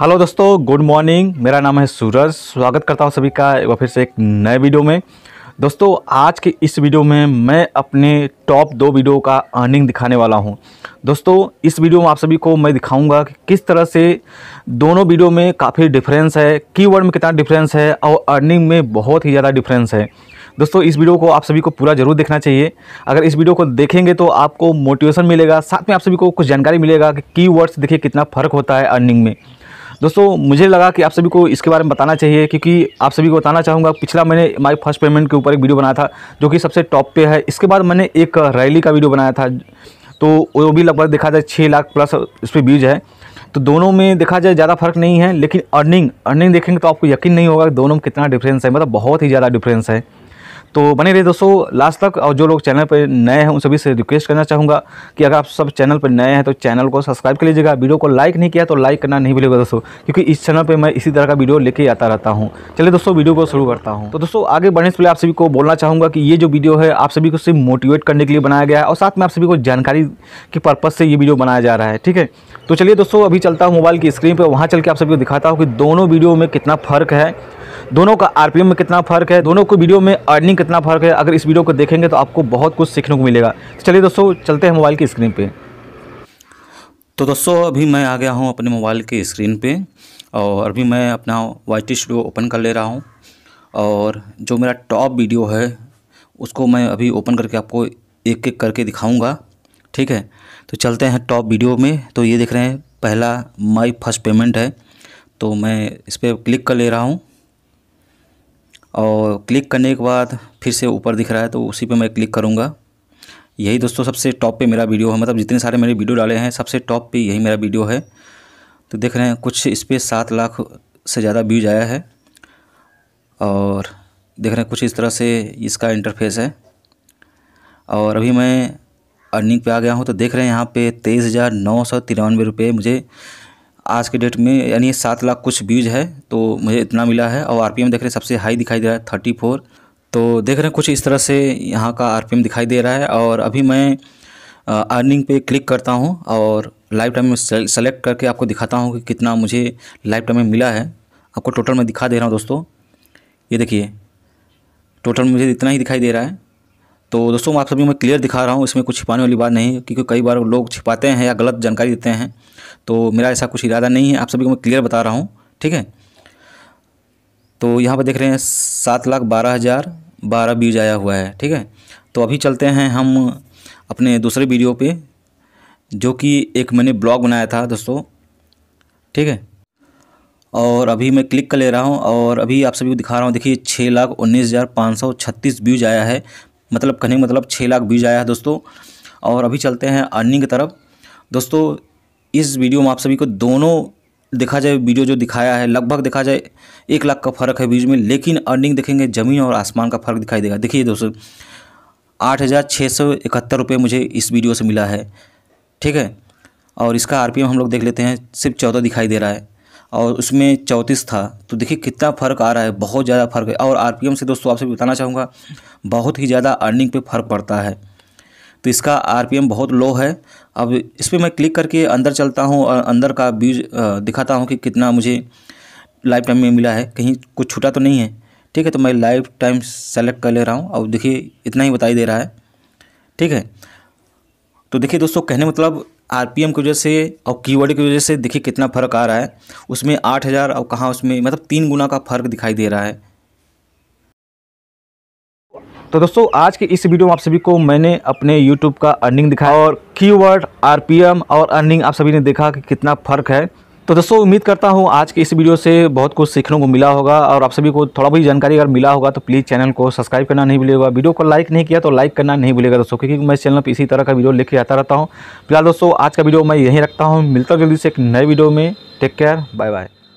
hello दोस्तों good morning मेरा नाम है सूरज स्वागत करता हूँ सभी का एक बार फिर से एक नए वीडियो में दोस्तों आज के इस वीडियो में मैं अपने टॉप दो वीडियो का अर्निंग दिखाने वाला हूं दोस्तों इस वीडियो में आप सभी को मैं दिखाऊंगा कि किस तरह से दोनों वीडियो में काफ़ी डिफरेंस है कीवर्ड में कितना डिफरेंस है और अर्निंग में बहुत ही ज़्यादा डिफरेंस है दोस्तों इस वीडियो को आप सभी को पूरा जरूर देखना चाहिए अगर इस वीडियो को देखेंगे तो आपको मोटिवेशन मिलेगा साथ में आप सभी को कुछ जानकारी मिलेगा कि कीवर्ड से देखिए कितना फ़र्क होता है अर्निंग में दोस्तों मुझे लगा कि आप सभी को इसके बारे में बताना चाहिए क्योंकि आप सभी को बताना चाहूँगा पिछला मैंने माई फर्स्ट पेमेंट के ऊपर एक वीडियो बनाया था जो कि सबसे टॉप पे है इसके बाद मैंने एक रैली का वीडियो बनाया था तो वो भी लगभग देखा जाए छः लाख प्लस इस पर व्यूज है तो दोनों में देखा जाए ज़्यादा फर्क नहीं है लेकिन अर्निंग अर्निंग देखेंगे तो आपको यकीन नहीं होगा दोनों में कितना डिफरेंस है मतलब बहुत ही ज़्यादा डिफरेंस है तो बने रहिए दोस्तों लास्ट तक और जो लोग चैनल पर नए हैं उन सभी से रिक्वेस्ट करना चाहूँगा कि अगर आप सब चैनल पर नए हैं तो चैनल को सब्सक्राइब कर लीजिएगा वीडियो को लाइक नहीं किया तो लाइक करना नहीं भूलेगा दोस्तों क्योंकि इस चैनल पर मैं इसी तरह का वीडियो लेके आता रहता हूँ चलिए दोस्तों वीडियो को शुरू करता हूँ तो दोस्तों आगे बढ़ने से पहले आप सभी को बोलना चाहूँगा कि ये जो वीडियो है आप सभी को सिर्फ मोटिवेट करने के लिए बनाया गया है और साथ में आप सभी को जानकारी के पर्पज़ से ये वीडियो बनाया जा रहा है ठीक है तो चलिए दोस्तों अभी चलता हूँ मोबाइल की स्क्रीन पर वहाँ चल के आप सभी को दिखाता हूँ कि दोनों वीडियो में कितना फ़र्क है दोनों का आरपीएम में कितना फ़र्क है दोनों को वीडियो में अर्निंग कितना फ़र्क है अगर इस वीडियो को देखेंगे तो आपको बहुत कुछ सीखने को मिलेगा तो चलिए दोस्तों चलते हैं मोबाइल की स्क्रीन पर तो दोस्तों अभी मैं आ गया हूँ अपने मोबाइल की स्क्रीन पर और अभी मैं अपना वाई स्टूडियो ओपन कर ले रहा हूँ और जो मेरा टॉप वीडियो है उसको मैं अभी ओपन करके आपको एक एक करके दिखाऊंगा ठीक है तो चलते हैं टॉप वीडियो में तो ये देख रहे हैं पहला माई फर्स्ट पेमेंट है तो मैं इस पर क्लिक कर ले रहा हूँ और क्लिक करने के बाद फिर से ऊपर दिख रहा है तो उसी पे मैं क्लिक करूँगा यही दोस्तों सबसे टॉप पे मेरा वीडियो है मतलब जितने सारे मेरे वीडियो डाले हैं सबसे टॉप पे यही मेरा वीडियो है तो देख रहे हैं कुछ इस पर सात लाख से ज़्यादा व्यूज आया है और देख रहे हैं कुछ इस तरह से इसका इंटरफेस है और अभी मैं अर्निंग पे आ गया हूँ तो देख रहे हैं यहाँ पे तेईस हज़ार नौ सौ तिरानवे रुपये मुझे आज के डेट में यानी सात लाख कुछ बीज है तो मुझे इतना मिला है और आर देख रहे हैं सबसे हाई दिखाई दे रहा है थर्टी फोर तो देख रहे हैं कुछ इस तरह से यहाँ का आर दिखाई दे रहा है और अभी मैं अर्निंग पे क्लिक करता हूँ और लाइफ टाइम में सेलेक्ट करके आपको दिखाता हूँ कि कितना मुझे लाइफ टाइम में मिला है आपको टोटल मैं दिखा दे रहा हूँ दोस्तों ये देखिए टोटल मुझे इतना ही दिखाई दे रहा है तो दोस्तों आप सभी मैं क्लियर दिखा रहा हूँ इसमें कुछ छिपाने वाली बात नहीं क्योंकि कई बार लोग छिपाते हैं या गलत जानकारी देते हैं तो मेरा ऐसा कुछ इरादा नहीं है आप सभी को मैं क्लियर बता रहा हूँ ठीक है तो यहाँ पर देख रहे हैं सात लाख बारह हज़ार बारह व्यूज आया हुआ है ठीक है तो अभी चलते हैं हम अपने दूसरे वीडियो पे जो कि एक मैंने ब्लॉग बनाया था दोस्तों ठीक है और अभी मैं क्लिक कर ले रहा हूँ और अभी आप सभी को दिखा रहा हूँ देखिए छः लाख उन्नीस हज़ार पाँच सौ छत्तीस व्यूज आया है मतलब कहने मतलब छः लाख व्यूज आया है दोस्तों और अभी चलते हैं अर्निंग की तरफ दोस्तों इस वीडियो में आप सभी को दोनों देखा जाए वीडियो जो दिखाया है लगभग देखा जाए एक लाख का फ़र्क है बीच में लेकिन अर्निंग देखेंगे ज़मीन और आसमान का फ़र्क दिखाई देगा देखिए दोस्तों आठ हज़ार छः सौ इकहत्तर रुपये मुझे इस वीडियो से मिला है ठीक है और इसका आर हम लोग देख लेते हैं सिर्फ चौदह दिखाई दे रहा है और उसमें चौंतीस था तो देखिए कितना फ़र्क आ रहा है बहुत ज़्यादा फ़र्क है और आर से दोस्तों आपसे बताना चाहूँगा बहुत ही ज़्यादा अर्निंग पर फ़र्क पड़ता है तो इसका आर बहुत लो है अब इस पर मैं क्लिक करके अंदर चलता हूँ और अंदर का व्यूज दिखाता हूँ कि कितना मुझे लाइफ टाइम में मिला है कहीं कुछ छूटा तो नहीं है ठीक है तो मैं लाइफ टाइम सेलेक्ट कर ले रहा हूँ अब देखिए इतना ही बताई दे रहा है ठीक है तो देखिए दोस्तों कहने मतलब आर एम की वजह से और कीवर्ड की वजह से देखिए कितना फ़र्क आ रहा है उसमें आठ हज़ार और कहाँ उसमें मतलब तीन गुना का फ़र्क दिखाई दे रहा है तो दोस्तों आज के इस वीडियो में आप सभी को मैंने अपने यूट्यूब का अर्निंग दिखाया और कीवर्ड आरपीएम और अर्निंग आप सभी ने देखा कि कितना फ़र्क है तो दोस्तों उम्मीद करता हूँ आज के इस वीडियो से बहुत कुछ सीखने को मिला होगा और आप सभी को थोड़ा भी जानकारी अगर मिला होगा तो प्लीज़ चैनल को सब्सक्राइब करना नहीं भूलेगा वीडियो को लाइक नहीं किया तो लाइक करना नहीं भूलेगा दोस्तों क्योंकि मैं चैनल पर इसी तरह का वीडियो लेके आता रहता हूँ फिलहाल दोस्तों आज का वीडियो मैं यहीं रखता हूँ मिलता जल्दी से एक नए वीडियो में टेक केयर बाय बाय